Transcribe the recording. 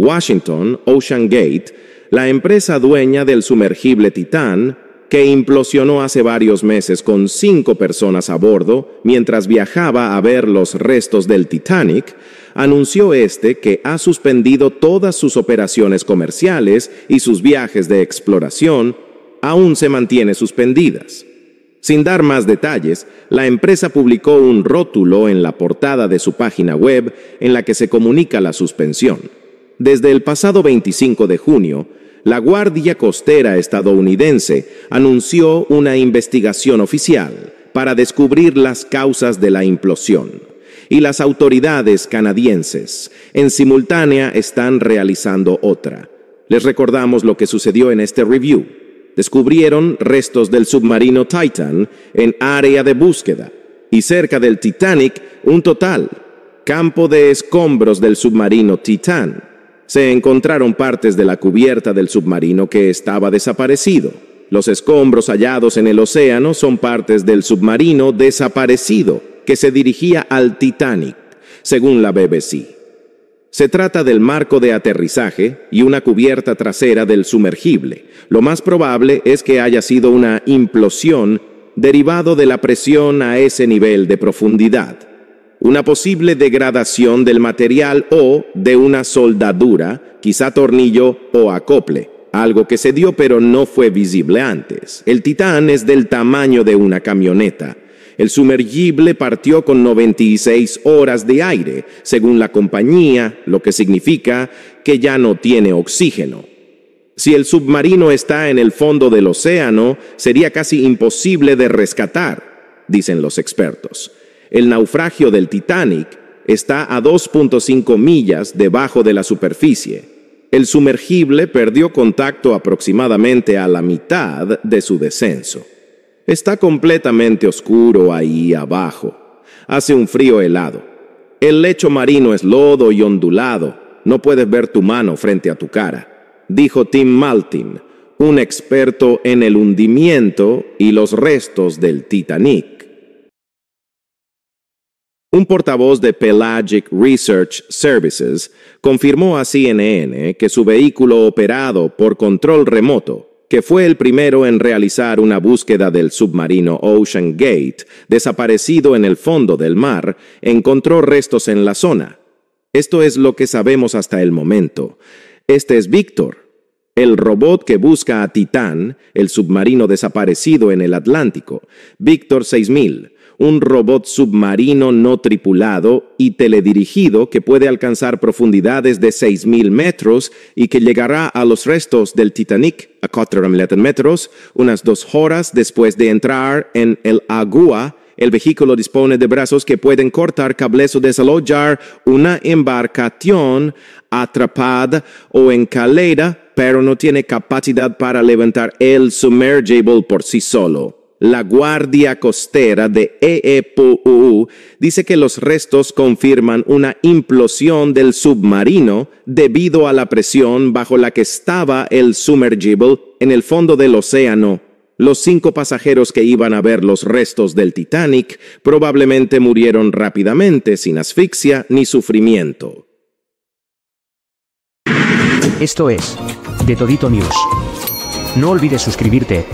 Washington Ocean Gate, la empresa dueña del sumergible Titán, que implosionó hace varios meses con cinco personas a bordo mientras viajaba a ver los restos del Titanic, anunció este que ha suspendido todas sus operaciones comerciales y sus viajes de exploración aún se mantiene suspendidas. Sin dar más detalles, la empresa publicó un rótulo en la portada de su página web en la que se comunica la suspensión. Desde el pasado 25 de junio, la Guardia Costera estadounidense anunció una investigación oficial para descubrir las causas de la implosión. Y las autoridades canadienses en simultánea están realizando otra. Les recordamos lo que sucedió en este review. Descubrieron restos del submarino Titan en área de búsqueda y cerca del Titanic un total campo de escombros del submarino Titan se encontraron partes de la cubierta del submarino que estaba desaparecido. Los escombros hallados en el océano son partes del submarino desaparecido que se dirigía al Titanic, según la BBC. Se trata del marco de aterrizaje y una cubierta trasera del sumergible. Lo más probable es que haya sido una implosión derivado de la presión a ese nivel de profundidad una posible degradación del material o de una soldadura, quizá tornillo o acople, algo que se dio pero no fue visible antes. El Titán es del tamaño de una camioneta. El sumergible partió con 96 horas de aire, según la compañía, lo que significa que ya no tiene oxígeno. Si el submarino está en el fondo del océano, sería casi imposible de rescatar, dicen los expertos el naufragio del Titanic está a 2.5 millas debajo de la superficie. El sumergible perdió contacto aproximadamente a la mitad de su descenso. Está completamente oscuro ahí abajo. Hace un frío helado. El lecho marino es lodo y ondulado. No puedes ver tu mano frente a tu cara, dijo Tim Maltin, un experto en el hundimiento y los restos del Titanic. Un portavoz de Pelagic Research Services confirmó a CNN que su vehículo operado por control remoto que fue el primero en realizar una búsqueda del submarino Ocean Gate, desaparecido en el fondo del mar, encontró restos en la zona. Esto es lo que sabemos hasta el momento. Este es Víctor, el robot que busca a Titán, el submarino desaparecido en el Atlántico, Víctor 6000, un robot submarino no tripulado y teledirigido que puede alcanzar profundidades de 6.000 metros y que llegará a los restos del Titanic a 4.000 metros unas dos horas después de entrar en el agua. El vehículo dispone de brazos que pueden cortar cables o desalojar una embarcación atrapada o encalera, pero no tiene capacidad para levantar el submergible por sí solo la Guardia Costera de Eepuu dice que los restos confirman una implosión del submarino debido a la presión bajo la que estaba el sumergible en el fondo del océano. Los cinco pasajeros que iban a ver los restos del Titanic probablemente murieron rápidamente sin asfixia ni sufrimiento. Esto es De Todito News. No olvides suscribirte